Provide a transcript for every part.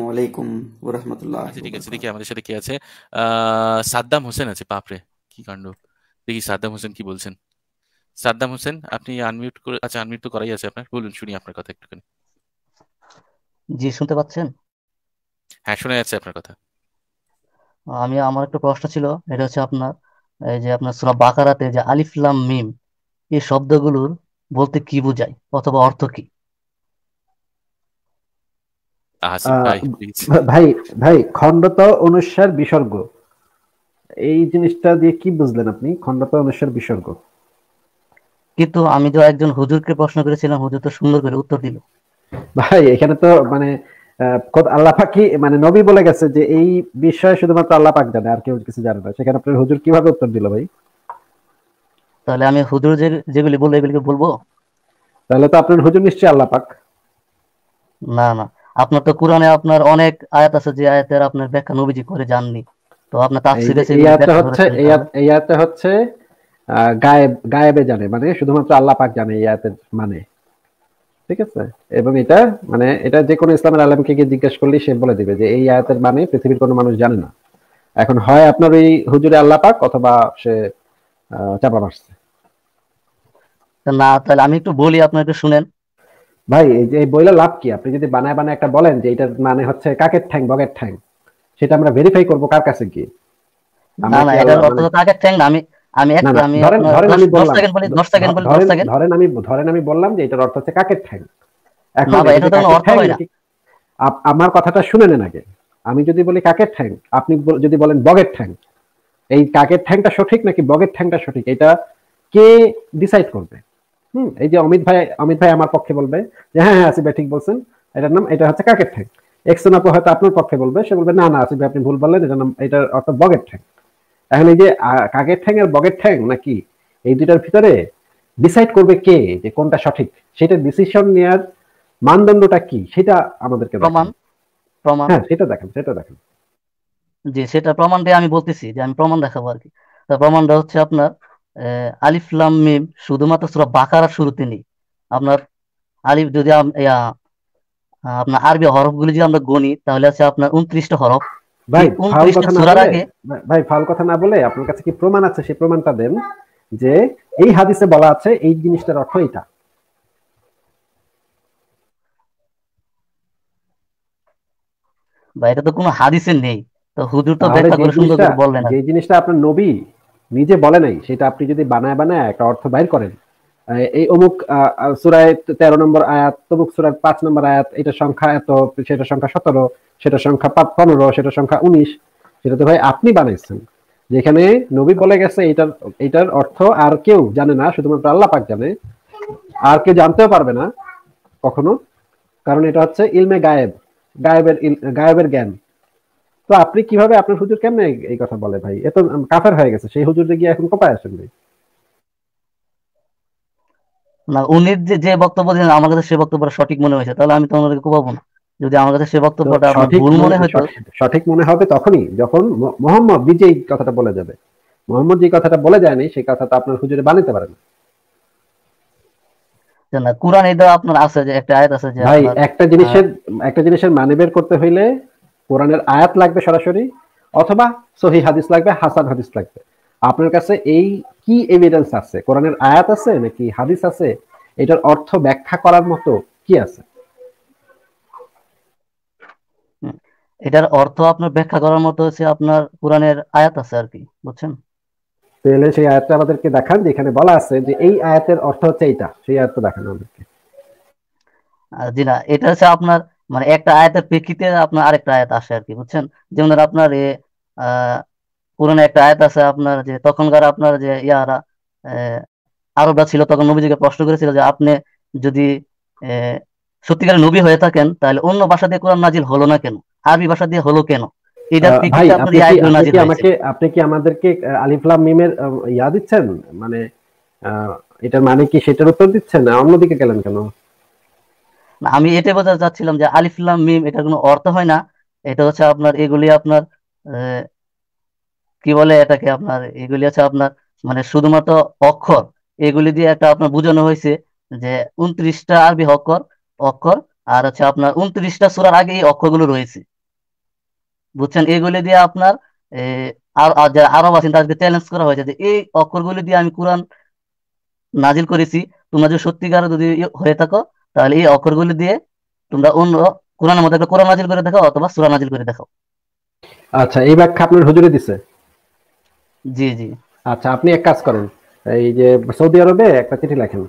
আলাইকুম ওয়া আচ্ছা ঠিক আছে দেখি আমাদের সাথে কে আছে সাদ্দাম হোসেন আছে কি কাণ্ড দেখি সাদ্দাম হোসেন কি বলছেন সাদ্দাম হোসেন আপনি আনমিউট করে আচ্ছা আনমিউট তো করাই আছে আপনার বলুন শুনি আপনার কথা একটুখানি জি শুনতে পাচ্ছেন হ্যাঁ শোনা যাচ্ছে আপনার কথা আমি আমার একটা প্রশ্ন ছিল এটা হচ্ছে আপনার এই যে আপনার বাকারাতে যে আলিফ লাম মিম এই শব্দগুলোর বলতে কি বোঝায় অথবা অর্থ কি ভাই ভাই খণ্ডত অনুসার বিসর্গ এই জিনিসটা দিয়ে কি বুঝলেন আপনি খণ্ডত অনুসার বিসর্গ কিন্তু আমি তো একজন হুজুরকে প্রশ্ন করেছিলাম হুজুর তো সুন্দর করে উত্তর দিল ভাই এখানে তো মানে আল্লাহ মানে নবী বলে গেছে যে এই বিষয়ে শুধুমাত্র আল্লাহ পাক জানে আর কেউ কিছু জানে না সেখানে আপনার হুজুর কিভাবে উত্তর দিল ভাই তাহলে আমি হুজুর যেগুলি বলবো এগুলিকে বলবো তাহলে তো আপনার হুজুর নিশ্চয়ই আল্লাহ পাক না না আপনার তো কোরআনে আপনার অনেক আয়াত আছে যে আয়াতের আপনার ব্যাখ্যা নবীজি করে যাননি তো আপনার তাফসিরে এই আয়াতটা হচ্ছে এই আয়াতটা হচ্ছে গায়েব গায়েবে জানে মানে শুধুমাত্র আল্লাহ পাক জানে এই আয়াতের মানে ঠিক আছে এবং এটা মানে এটা যে কোনো ইসলামের আলেমকে গিয়ে জিজ্ঞেস করলে সে বলে দিবে যে এই আয়াতের মানে পৃথিবীর কোনো মানুষ জানে না এখন হয় আপনার ওই হুজুরে আল্লাহ পাক অথবা সে চাপা মারছে না তাহলে আমি একটু বলি আপনার একটু শুনেন ভাই এই যে বইলা লাভ কি আপনি যদি বানায় বানায় একটা বলেন যে এটার মানে হচ্ছে কাকের ঠ্যাং বগের ঠ্যাং সেটা আমরা ভেরিফাই করব কার কাছে গিয়ে না না এটা অর্থ মানে- কাকের ঠ্যাং না আমি আমি এক আমি বললাম 10 সেকেন্ড বলি 10 সেকেন্ড বলি 10 সেকেন্ড ধরেন আমি ধরেন আমি বললাম যে এটার অর্থ হচ্ছে কাকের ঠ্যাং এখন এটা তো অর্থ হয় না আমার কথাটা শুনে নেন আগে আমি যদি বলি কাকের ঠ্যাং আপনি যদি বলেন বগের ঠ্যাং এই কাকের ঠ্যাংটা সঠিক নাকি বগের ঠ্যাংটা সঠিক এটা কে ডিসাইড করবে হুম এই যে অমিত ভাই অমিত ভাই আমার পক্ষে বলবে যে হ্যাঁ হ্যাঁ আসিফ ভাই ঠিক বলছেন এটার নাম এটা হচ্ছে কাকের ঠ্যাং এক্সন আপু হয়তো আপনার পক্ষে বলবে সে বলবে না না আসিফ ভাই আপনি ভুল বললেন এটার নাম এটার অর্থ বগের ঠ্যাং এখন এই যে কাকের ঠ্যাং আর বগের ঠ্যাং নাকি এই দুটার ভিতরে ডিসাইড করবে কে যে কোনটা সঠিক সেটা ডিসিশন নেওয়ার মানদণ্ডটা কি সেটা আমাদেরকে প্রমাণ প্রমাণ হ্যাঁ সেটা দেখেন সেটা দেখেন যে সেটা প্রমাণ দিয়ে আমি বলতেছি যে আমি প্রমাণ দেখাবো আর কি প্রমাণটা হচ্ছে আপনার আলিফ লাম মিম শুধুমাত্র সুরা বাকারার শুরুতে নেই আপনার আলিফ যদি আপনার আরবি গুলি যদি আমরা গণি তাহলে আছে আপনার উনত্রিশটা হরফ ভাই ভাই কথা না বলে আপনার কাছে কি প্রমাণ আছে সেই প্রমাণটা দেন যে এই হাদিসে বলা আছে এই জিনিসটার অর্থ এটা ভাই এটা তো কোনো হাদিসে নেই তো হুজুর তো ব্যাখ্যা করে সুন্দর করে বললেন যে জিনিসটা আপনার নবী নিজে বলে নাই সেটা আপনি যদি বানায় বানায় একটা অর্থ বাইর করেন এই অমুক সুরায় তেরো নম্বর আয়াত তমুক সুরায় পাঁচ নম্বর আয়াত এটা সংখ্যা এত সেটা সংখ্যা সতেরো সেটা সংখ্যা পনেরো সেটা সংখ্যা উনিশ সেটা তো ভাই আপনি বানাইছেন যেখানে নবী বলে গেছে এটার এটার অর্থ আর কেউ জানে না শুধুমাত্র আল্লাহ পাক জানে আর কেউ জানতেও পারবে না কখনো কারণ এটা হচ্ছে ইলমে গায়েব গায়েবের গায়েবের জ্ঞান তো আপনি কিভাবে আপনার হুজুর কেমনে এই কথা বলে ভাই এত কাফের হয়ে গেছে সেই হুজুর গিয়ে এখন কোপায় আসেন ভাই না উনি যে বক্তব্য দিলেন আমার কাছে সে বক্তব্যটা সঠিক মনে হয়েছে তাহলে আমি তোমাদেরকে কোপাবো না যদি আমার কাছে সে বক্তব্যটা ভুল মনে হয় সঠিক মনে হবে তখনই যখন মোহাম্মদ কথাটা বলে যাবে মোহাম্মদ যে কথাটা বলে যায়নি সেই আপনার হুজুরে পারে না আপনার আছে যে একটা আয়াত আছে যে ভাই একটা জিনিসের হ্যাঁ। একটা জিনিসের মানে বের করতে হইলে কোরআনের আয়াত লাগবে সরাসরি অথবা সহি হাদিস লাগবে হাসান হাদিস লাগবে আপনার কাছে এই কি এভিডেন্স আছে কোরআনের আয়াত আছে নাকি হাদিস আছে এটার অর্থ ব্যাখ্যা করার মতো কি আছে এটার অর্থ আপনার ব্যাখ্যা করার মতো হচ্ছে আপনার কোরআনের আয়াত আছে আর কি বুঝছেন তাহলে সেই আয়াতটা আমাদেরকে দেখান যেখানে বলা আছে যে এই আয়াতের অর্থ হচ্ছে এইটা সেই আয়াতটা দেখান আমাদেরকে জি না এটা হচ্ছে আপনার মানে একটা আয়াতের প্রেক্ষিতে আপনার আরেকটা আয়াত আসে আর কি বুঝছেন যেমন আপনার এ পুরনো একটা আয়াত আছে আপনার যে তখনকার আপনার যে ইয়ারা আরবরা ছিল তখন নবীজিকে প্রশ্ন করেছিল যে আপনি যদি সত্যিকার নবী হয়ে থাকেন তাহলে অন্য ভাষা দিয়ে কোরআন নাজিল হলো না কেন আরবি ভাষা দিয়ে হলো কেন আপনি কি আমাদেরকে আলিফলাম মিমের ইয়া দিচ্ছেন মানে এটার মানে কি সেটার উত্তর দিচ্ছেন না অন্যদিকে গেলেন কেন আমি এটা বোঝাতে চাচ্ছিলাম যে আলিফুল্লাহ মিম এটা কোনো অর্থ হয় না এটা হচ্ছে আপনার এগুলি আপনার কি বলে এটাকে আপনার এগুলি হচ্ছে আপনার মানে শুধুমাত্র অক্ষর এগুলি দিয়ে একটা আপনার বোঝানো হয়েছে যে উনত্রিশটা আরবি অক্ষর অক্ষর আর হচ্ছে আপনার উনত্রিশটা সুরার আগে এই অক্ষরগুলো রয়েছে বুঝছেন এগুলি দিয়ে আপনার যারা আরব আছেন তাদেরকে চ্যালেঞ্জ করা হয়েছে যে এই অক্ষরগুলি দিয়ে আমি কোরআন নাজিল করেছি তোমরা যদি সত্যিকার যদি হয়ে থাকো তাহলে এই অক্ষরগুলি দিয়ে তোমরা অন্য কোরআনের মধ্যে কোরআন নাজিল করে দেখো অথবা সুরা নাজিল করে দেখো আচ্ছা এই ব্যাখ্যা আপনার হুজুরে দিছে জি জি আচ্ছা আপনি এক কাজ করেন এই যে সৌদি আরবে একটা চিঠি লেখেন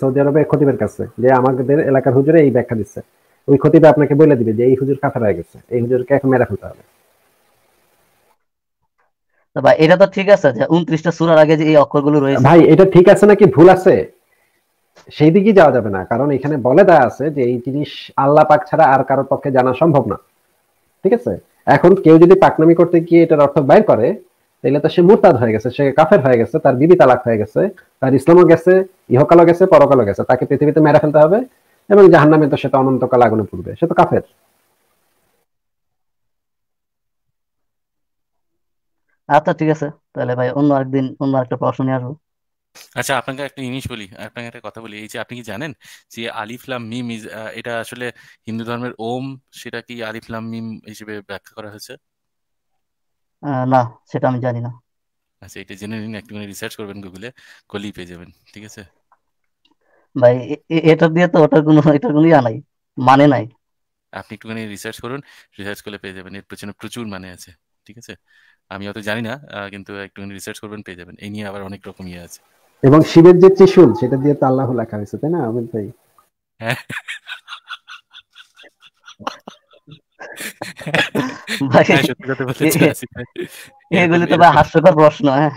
সৌদি আরবে খতিবের কাছে যে আমাদের এলাকার হুজুরে এই ব্যাখ্যা দিচ্ছে ওই খতিবে আপনাকে বলে দিবে যে এই হুজুর কাফের হয়ে গেছে এই হুজুরকে এখন মেরে ফেলতে হবে ভাই এটা তো ঠিক আছে যে উনত্রিশটা সুরার আগে যে এই অক্ষরগুলো রয়েছে ভাই এটা ঠিক আছে নাকি ভুল আছে সেই দিকে যাওয়া যাবে না কারণ এখানে বলে দেওয়া আছে যে এই জিনিস আল্লাহ পাক ছাড়া আর কারোর পক্ষে জানা সম্ভব না ঠিক আছে এখন কেউ যদি পাকনামি করতে গিয়ে এটার অর্থ বাইর করে তাহলে তো সে মুরতাদ হয়ে গেছে সে কাফের হয়ে গেছে তার বিবি তালাক হয়ে গেছে তার ইসলামও গেছে ইহকালও গেছে পরকালও গেছে তাকে পৃথিবীতে মেরে ফেলতে হবে এবং জাহান নামে তো সেটা অনন্তকাল আগুনে পড়বে সে তো কাফের আচ্ছা ঠিক আছে তাহলে ভাই অন্য একদিন অন্য একটা প্রশ্ন নিয়ে আসবো আচ্ছা আপনাকে একটা জিনিস বলি আপনাকে একটা কথা বলি এই যে আপনি কি জানেন যে আলিফলাম মিম ইজ এটা আসলে হিন্দু ধর্মের ওম সেটা কি আলিফলাম মিম হিসেবে ব্যাখ্যা করা হয়েছে না সেটা আমি জানি না আচ্ছা এটা জেনে নিন একটু রিসার্চ মানে করবেন গুগলে করলেই পেয়ে যাবেন ঠিক আছে ভাই এটা দিয়ে তো ওটার কোনো এটার কোনো ইয়া নাই মানে নাই আপনি একটুখানি রিসার্চ করুন রিসার্চ করলে পেয়ে যাবেন এর পেছনে প্রচুর মানে আছে ঠিক আছে আমি অত জানি না কিন্তু একটুখানি রিসার্চ করবেন পেয়ে যাবেন এই নিয়ে আবার অনেক রকম ইয়ে আছে এবং শিবের যে ত্রিশূল সেটা দিয়ে তো আল্লাহ লেখা হয়েছে তাই না আমিন হ্যাঁ। হ্যাঁ, ভাই এগুলো তো হাস্যকর প্রশ্ন হ্যাঁ।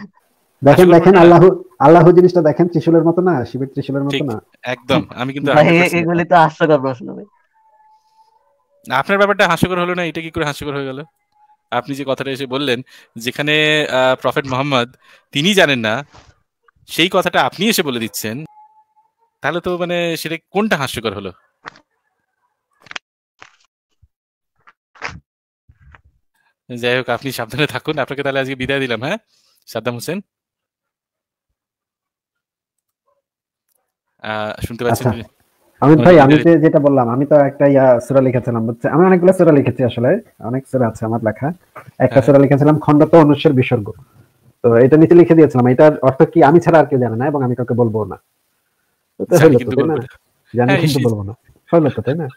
দেখেন দেখেন আল্লাহ আল্লাহ জিনিসটা দেখেন ত্রিশূলের মতো না শিবের ত্রিশূলের মতো না একদম আমি কিন্তু এগুলি তো হাস্যকর প্রশ্ন আপনার ব্যাপারটা হাস্যকর হলো না এটা কি করে হাস্যকর হয়ে গেল আপনি যে কথাটা এসে বললেন যেখানে প্রফেট মোহাম্মদ তিনি জানেন না সেই কথাটা আপনি এসে বলে দিচ্ছেন তাহলে তো মানে সেটা কোনটা হাস্যকর হলো যাই হোক আপনি সাবধানে থাকুন আপনাকে তাহলে আজকে বিদায় দিলাম হ্যাঁ সাদ্দাম হোসেন শুনতে পাচ্ছেন আচ্ছা। আমি ভাই আমি যেটা বললাম আমি তো একটা ইয়া সূরা লিখেছিলাম বুঝছে আমি অনেকগুলো সূরা লিখেছি আসলে অনেক সূরা আছে আমার লেখা একটা হ্যাঁ। সূরা লিখেছিলাম খন্ডত অনুচ্ছেদ বিসর্গ তো এটা নিচে লিখে দিয়েছিলাম এটার অর্থ কি আমি ছাড়া আর কেউ জানে না এবং আমি কাউকে বলবো না জানি হ্যাঁ, কিন্তু বলবো না হলো তো তাই না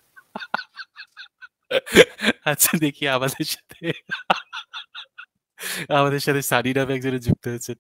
আচ্ছা দেখি আমাদের সাথে আমাদের সাথে সানি নামে একজন যুক্ত হয়েছে